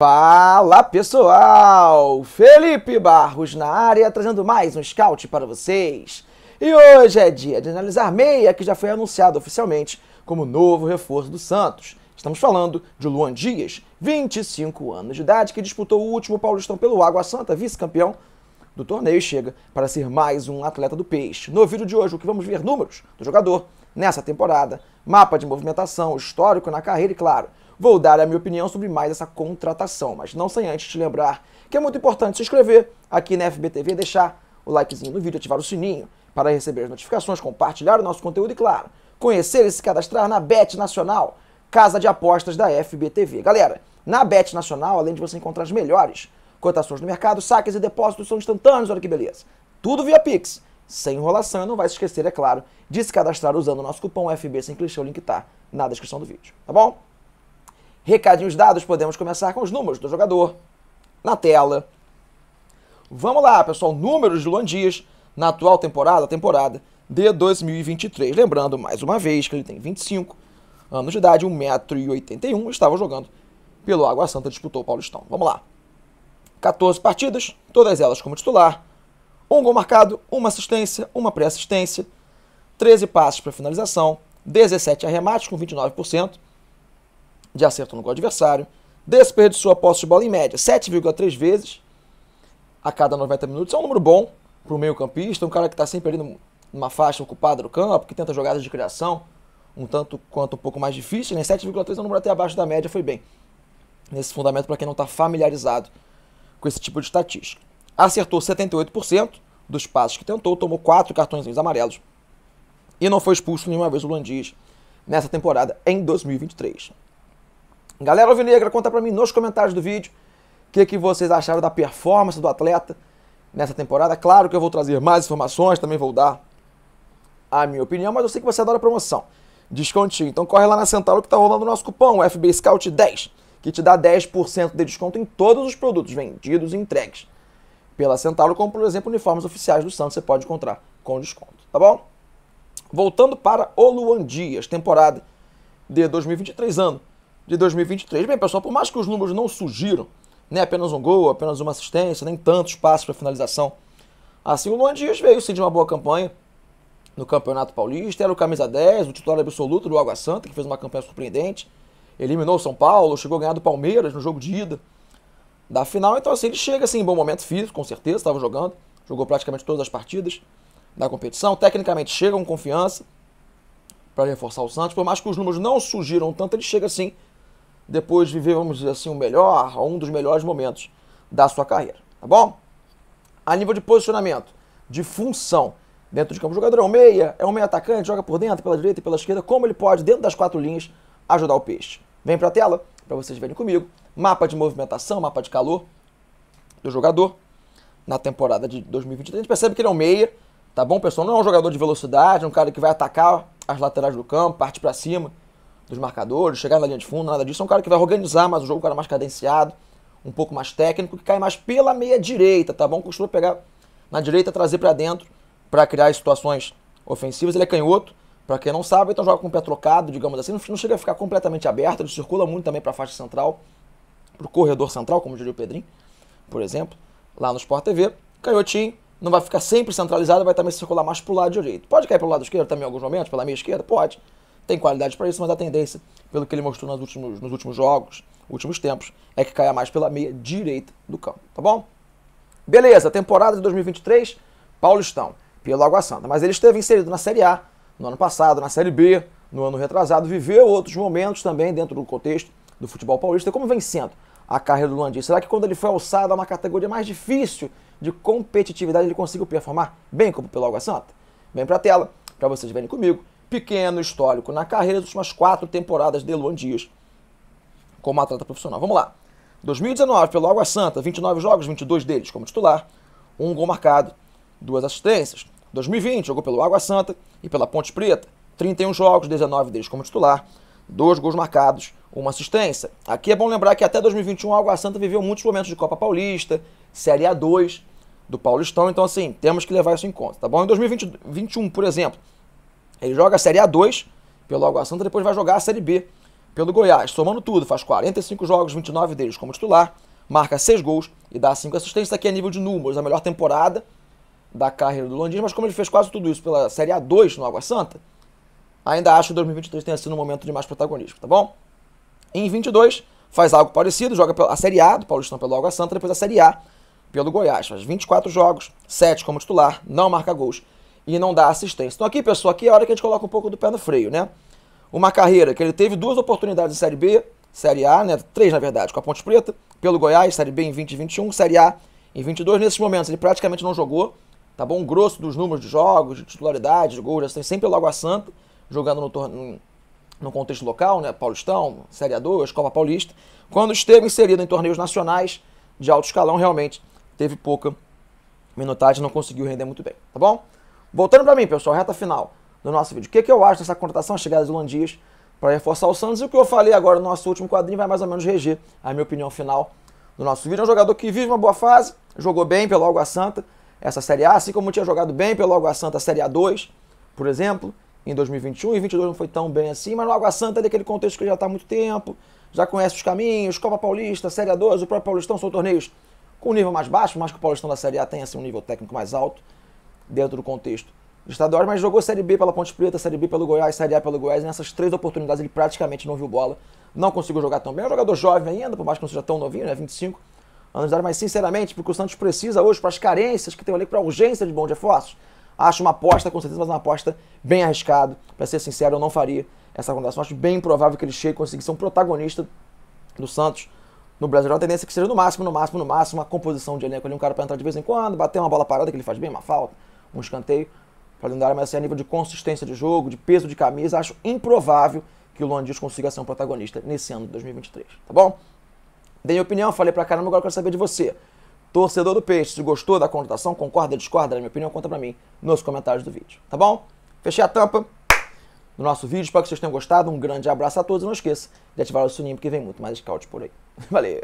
Fala pessoal! Felipe Barros na área trazendo mais um scout para vocês. E hoje é dia de analisar Meia, que já foi anunciado oficialmente como novo reforço do Santos. Estamos falando de Luan Dias, 25 anos de idade, que disputou o último Paulistão pelo Água Santa, vice-campeão do torneio, chega para ser mais um atleta do peixe. No vídeo de hoje, o que vamos ver números do jogador nessa temporada, mapa de movimentação, histórico na carreira e, claro, vou dar a minha opinião sobre mais essa contratação, mas não sem antes te lembrar que é muito importante se inscrever aqui na FBTV, deixar o likezinho no vídeo, ativar o sininho para receber as notificações, compartilhar o nosso conteúdo e, claro, conhecer e se cadastrar na Bet Nacional, casa de apostas da FBTV. Galera, na Bet Nacional, além de você encontrar as melhores cotações no mercado, saques e depósitos são instantâneos, olha que beleza. Tudo via Pix. Sem enrolação, não vai se esquecer, é claro, de se cadastrar usando o nosso cupom FB sem clichê, o link tá na descrição do vídeo, tá bom? Recadinhos dados, podemos começar com os números do jogador na tela. Vamos lá, pessoal, números de Luan Dias na atual temporada, temporada de 2023. Lembrando, mais uma vez, que ele tem 25 anos de idade, 1,81m, estava jogando pelo Água Santa, disputou o Paulistão. Vamos lá. 14 partidas, todas elas como titular. Um gol marcado, uma assistência, uma pré-assistência, 13 passes para finalização, 17 arremates com 29%, de acerto no gol adversário, desperdiçou a posse de bola em média 7,3 vezes a cada 90 minutos. É um número bom para o meio-campista, um cara que está sempre ali numa faixa ocupada do campo, que tenta jogadas de criação, um tanto quanto um pouco mais difícil. Né? 7,3 é um número até abaixo da média, foi bem. Nesse fundamento, para quem não está familiarizado com esse tipo de estatística. Acertou 78% dos passes que tentou, tomou quatro cartões amarelos e não foi expulso nenhuma vez o Luan Dias nessa temporada em 2023. Galera Alvinegra, conta pra mim nos comentários do vídeo o que, que vocês acharam da performance do atleta nessa temporada. Claro que eu vou trazer mais informações, também vou dar a minha opinião, mas eu sei que você adora promoção. Descontinho. Então corre lá na Central que tá rolando o nosso cupom, o FB Scout 10, que te dá 10% de desconto em todos os produtos vendidos e entregues pela Centauro, como por exemplo uniformes oficiais do Santos, você pode encontrar com desconto, tá bom? Voltando para o Luan Dias, temporada de 2023, ano de 2023. Bem, pessoal, por mais que os números não surgiram, né, apenas um gol, apenas uma assistência, nem tantos passos para finalização, assim o Luan Dias veio sim de uma boa campanha no Campeonato Paulista, era o camisa 10, o titular absoluto do Água Santa, que fez uma campanha surpreendente, eliminou o São Paulo, chegou a ganhar do Palmeiras no jogo de ida da final, então assim, ele chega assim, em bom momento físico, com certeza, estava jogando, jogou praticamente todas as partidas da competição, tecnicamente chega com confiança, para reforçar o Santos. Por mais que os números não surgiram tanto, ele chega assim depois viver, vamos dizer assim, o melhor, um dos melhores momentos da sua carreira, tá bom? A nível de posicionamento, de função, dentro de campo, o jogador é um meia, é um meia atacante, joga por dentro, pela direita e pela esquerda, como ele pode, dentro das quatro linhas, ajudar o peixe. Vem para a tela, para vocês verem comigo, mapa de movimentação, mapa de calor do jogador na temporada de 2023. A gente percebe que ele é um meia, tá bom, pessoal? Não é um jogador de velocidade, é um cara que vai atacar as laterais do campo, parte para cima, dos marcadores, chegar na linha de fundo, nada disso. É um cara que vai organizar mais o jogo, um cara mais cadenciado, um pouco mais técnico, que cai mais pela meia direita, tá bom? Costuma pegar na direita, trazer para dentro para criar situações ofensivas. Ele é canhoto, para quem não sabe, então joga com o pé trocado, digamos assim. Não chega a ficar completamente aberto, ele circula muito também para a faixa central, para o corredor central, como diria o Pedrinho, por exemplo, lá no Sport TV. Canhotinho, não vai ficar sempre centralizado, vai também circular mais para o lado direito. Pode cair para o lado esquerdo também em alguns momentos, pela meia esquerda? Pode tem qualidade para isso, mas a tendência, pelo que ele mostrou nos últimos, nos últimos jogos, últimos tempos, é que caia mais pela meia direita do campo, tá bom? Beleza, temporada de 2023, Paulistão, pelo Água Santa. Mas ele esteve inserido na Série A no ano passado, na Série B, no ano retrasado, viveu outros momentos também dentro do contexto do futebol paulista, como vencendo a carreira do Landim. Será que quando ele foi alçado a uma categoria mais difícil de competitividade, ele conseguiu performar bem como pelo Água Santa? Vem para a tela para vocês verem comigo pequeno histórico na carreira das últimas quatro temporadas de Luan Dias como atleta profissional. Vamos lá. 2019, pelo Água Santa, 29 jogos, 22 deles como titular, um gol marcado, duas assistências. 2020, jogou pelo Água Santa e pela Ponte Preta, 31 jogos, 19 deles como titular, dois gols marcados, uma assistência. Aqui é bom lembrar que até 2021 o Água Santa viveu muitos momentos de Copa Paulista, Série A2 do Paulistão, então assim, temos que levar isso em conta, tá bom? Em 2021, por exemplo, ele joga a Série A2 pelo Água Santa, depois vai jogar a Série B pelo Goiás. Somando tudo, faz 45 jogos, 29 deles como titular, marca 6 gols e dá 5 assistências. Aqui a é nível de números, a melhor temporada da carreira do Londrina, mas como ele fez quase tudo isso pela Série A2 no Água Santa, ainda acho que 2023 tenha sido um momento de mais protagonismo, tá bom? Em 22, faz algo parecido, joga a Série A do Paulistão pelo Água Santa, depois a Série A pelo Goiás. Faz 24 jogos, 7 como titular, não marca gols e não dá assistência. Então aqui, pessoal, aqui é a hora que a gente coloca um pouco do pé no freio, né? Uma carreira que ele teve duas oportunidades em Série B, Série A, né? Três, na verdade, com a Ponte Preta, pelo Goiás, Série B em 2021, Série A em 22. Nesses momentos ele praticamente não jogou, tá bom? O grosso dos números de jogos, de titularidade, de gols, tem sempre o Lagoa Santa, jogando no, no contexto local, né? Paulistão, Série A2, Copa Paulista. Quando esteve inserido em torneios nacionais de alto escalão, realmente teve pouca minutagem, não conseguiu render muito bem, tá bom? Voltando para mim, pessoal, reta final do nosso vídeo. O que, que eu acho dessa contratação, a chegada de Luan Dias para reforçar o Santos? E o que eu falei agora no nosso último quadrinho vai mais ou menos reger a minha opinião final do nosso vídeo. É um jogador que vive uma boa fase, jogou bem pelo Água Santa essa Série A, assim como tinha jogado bem pelo Água Santa Série A2, por exemplo, em 2021 e 2022 não foi tão bem assim, mas no Água Santa é daquele contexto que já está há muito tempo, já conhece os caminhos, Copa Paulista, Série A2, o próprio Paulistão são torneios com nível mais baixo, mas que o Paulistão da Série A tem assim, um nível técnico mais alto dentro do contexto estaduais, mas jogou Série B pela Ponte Preta, Série B pelo Goiás, Série A pelo Goiás. E nessas três oportunidades ele praticamente não viu bola, não conseguiu jogar tão bem. É um jogador jovem ainda, por mais que não seja tão novinho, né? 25 anos de idade, mas sinceramente, porque o Santos precisa hoje, para as carências que tem ali, para a urgência de bons reforços, acho uma aposta, com certeza, mas uma aposta bem arriscada. Para ser sincero, eu não faria essa acomodação. Acho bem improvável que ele chegue e consiga ser um protagonista do Santos. No Brasileirão, a tendência é que seja no máximo, no máximo, no máximo, uma composição de elenco ali, um cara para entrar de vez em quando, bater uma bola parada que ele faz bem, uma falta um escanteio para dentro da área, mas assim, a nível de consistência de jogo, de peso de camisa, acho improvável que o Luan Dias consiga ser um protagonista nesse ano de 2023, tá bom? Dei opinião, falei pra caramba, agora quero saber de você. Torcedor do Peixe, se gostou da contratação, concorda, discorda da minha opinião, conta pra mim nos comentários do vídeo, tá bom? Fechei a tampa do nosso vídeo, espero que vocês tenham gostado, um grande abraço a todos e não esqueça de ativar o sininho porque vem muito mais scout por aí. Valeu!